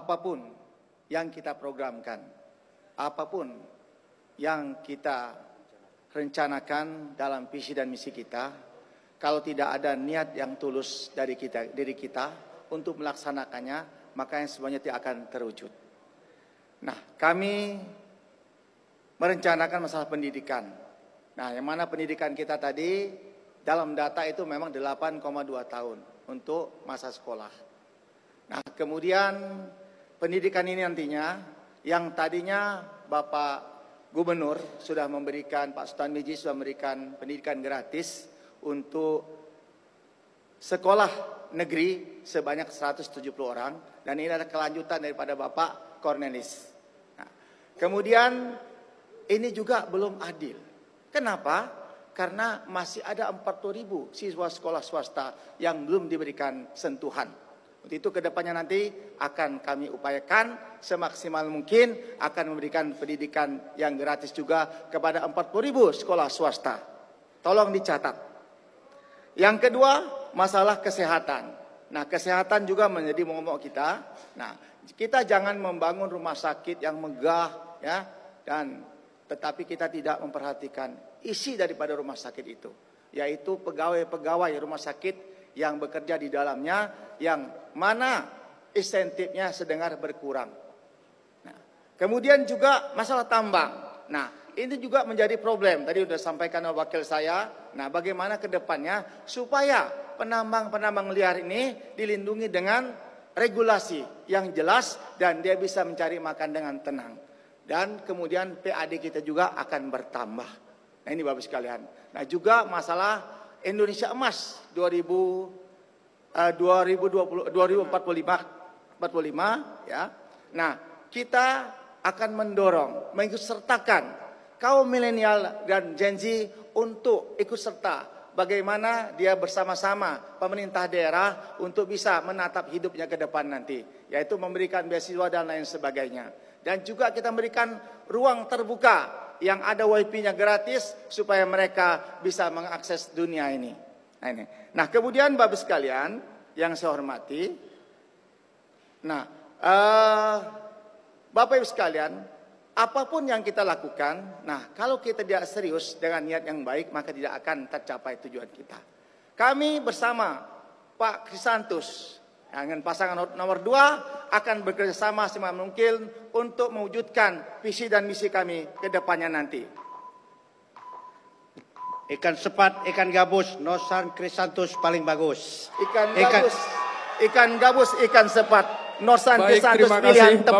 apapun yang kita programkan, apapun yang kita rencanakan dalam visi dan misi kita, kalau tidak ada niat yang tulus dari kita, diri kita untuk melaksanakannya, maka yang semuanya tidak akan terwujud. Nah, kami merencanakan masalah pendidikan. Nah, yang mana pendidikan kita tadi dalam data itu memang 8,2 tahun untuk masa sekolah. Nah, kemudian pendidikan ini nantinya yang tadinya Bapak Gubernur sudah memberikan, Pak Sultan Miji sudah memberikan pendidikan gratis untuk sekolah negeri sebanyak 170 orang. Dan ini adalah kelanjutan daripada Bapak Cornelis. Nah, kemudian ini juga belum adil. Kenapa? Karena masih ada 40 ribu siswa sekolah swasta yang belum diberikan sentuhan. Untuk itu kedepannya nanti akan kami upayakan semaksimal mungkin akan memberikan pendidikan yang gratis juga kepada 40 ribu sekolah swasta. Tolong dicatat. Yang kedua masalah kesehatan. Nah kesehatan juga menjadi momok kita. Nah kita jangan membangun rumah sakit yang megah ya dan tetapi kita tidak memperhatikan isi daripada rumah sakit itu yaitu pegawai-pegawai rumah sakit yang bekerja di dalamnya yang mana insentifnya sedengar berkurang. Nah, kemudian juga masalah tambang. Nah, ini juga menjadi problem. Tadi sudah sampaikan oleh wakil saya. Nah, bagaimana ke depannya supaya penambang-penambang liar ini dilindungi dengan regulasi yang jelas dan dia bisa mencari makan dengan tenang. Dan kemudian PAD kita juga akan bertambah. Nah, ini Bapak sekalian. Nah, juga masalah Indonesia Emas 2000 uh, 2020 2045 45 ya. Nah, kita akan mendorong, mengikutsertakan kaum milenial dan Gen Z untuk ikut serta bagaimana dia bersama-sama pemerintah daerah untuk bisa menatap hidupnya ke depan nanti, yaitu memberikan beasiswa dan lain sebagainya. Dan juga kita memberikan ruang terbuka yang ada wifi-nya gratis supaya mereka bisa mengakses dunia ini. Nah, ini. nah kemudian Bapak sekalian yang saya hormati, nah uh, Bapak Ibu sekalian, apapun yang kita lakukan, nah kalau kita tidak serius dengan niat yang baik maka tidak akan tercapai tujuan kita. Kami bersama Pak Krisantus dengan pasangan nomor dua akan bekerjasama sama semaksimal mungkin untuk mewujudkan visi dan misi kami ke depannya nanti. Ikan sepat, ikan gabus, nosan krisantus paling bagus. Ikan gabus, ikan, gabus, ikan sepat, nosan krisantus pilihan tepat.